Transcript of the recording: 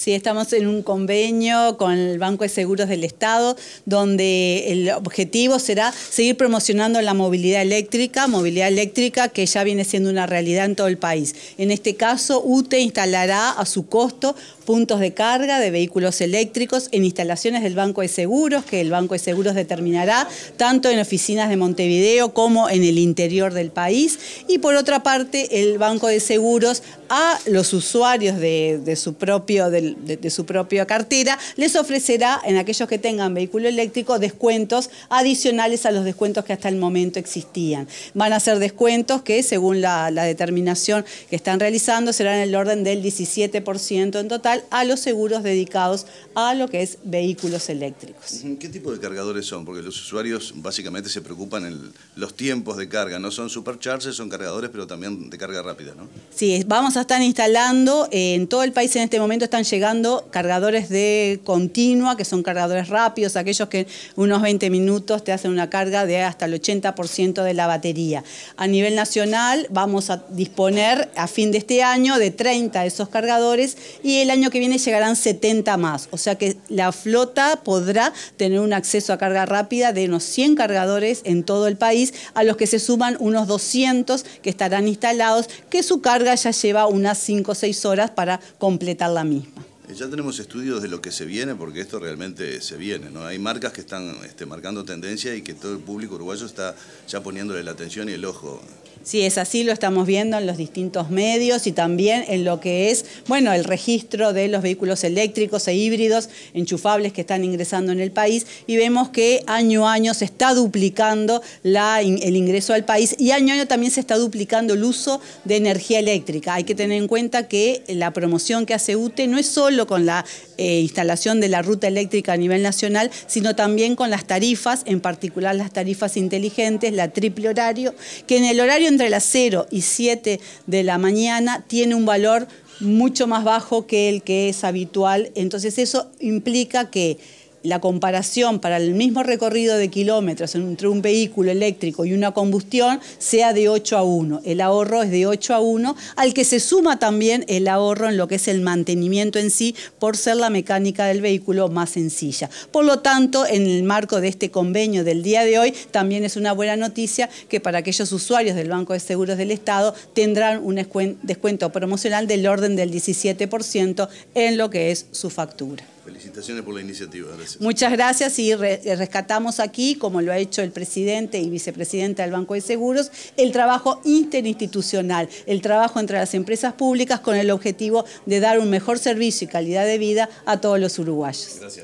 Sí, estamos en un convenio con el Banco de Seguros del Estado, donde el objetivo será seguir promocionando la movilidad eléctrica, movilidad eléctrica que ya viene siendo una realidad en todo el país. En este caso, UTE instalará a su costo puntos de carga de vehículos eléctricos en instalaciones del Banco de Seguros, que el Banco de Seguros determinará tanto en oficinas de Montevideo como en el interior del país. Y por otra parte, el Banco de Seguros a los usuarios de, su propio de, su propia cartera, les ofrecerá en aquellos que tengan vehículo eléctrico descuentos adicionales a los descuentos que hasta el momento existían. Van a ser descuentos que, según la, determinación que están realizando, serán en el orden del 17% en total a los seguros dedicados a lo que es vehículos eléctricos. ¿Qué tipo de cargadores son? Porque los usuarios básicamente se preocupan en los tiempos de carga, no son superchargers, son cargadores, pero también de carga rápida, ¿no? Sí, vamos a estar instalando en todo el país en este momento, están llegando cargadores de continua, que son cargadores rápidos, aquellos que unos 20 minutos te hacen una carga de hasta el 80% de la batería. A nivel nacional vamos a disponer a fin de este año de 30 de esos cargadores y el año que viene llegarán 70 más. O sea que la flota podrá tener un acceso a carga rápida de unos 100 cargadores en todo el país, a los que se suman unos 200 que estarán instalados, que su carga ya lleva unas 5 o 6 horas para completar la misma. Eh, ya tenemos estudios de lo que se viene, porque esto realmente se viene. ¿no? Hay marcas que están este, marcando tendencia y que todo el público uruguayo está ya poniéndole la atención y el ojo. Sí, es así, lo estamos viendo en los distintos medios y también en lo que es, bueno, el registro de los vehículos eléctricos e híbridos enchufables que están ingresando en el país y vemos que año a año se está duplicando el ingreso al país y año a año también se está duplicando el uso de energía eléctrica. Hay que tener en cuenta que la promoción que hace UTE no es solo con la eh, instalación de la ruta eléctrica a nivel nacional, sino también con las tarifas, en particular las tarifas inteligentes, la triple horario, que en el horario entre las 0 y 7 de la mañana tiene un valor mucho más bajo que el que es habitual. Entonces eso implica que la comparación para el mismo recorrido de kilómetros entre un vehículo eléctrico y una combustión sea de 8 a 1. El ahorro es de 8 a 1, al que se suma también el ahorro en lo que es el mantenimiento en sí, por ser la mecánica del vehículo más sencilla. Por lo tanto, en el marco de este convenio del día de hoy, también es una buena noticia que para aquellos usuarios del Banco de Seguros del Estado tendrán un descuento promocional del orden del 17% en lo que es su factura. Felicitaciones por la iniciativa. Muchas gracias y eh, rescatamos aquí, como lo ha hecho el presidente y vicepresidente del Banco de Seguros, el trabajo interinstitucional, el trabajo entre las empresas públicas con el objetivo de dar un mejor servicio y calidad de vida a todos los uruguayos. Gracias.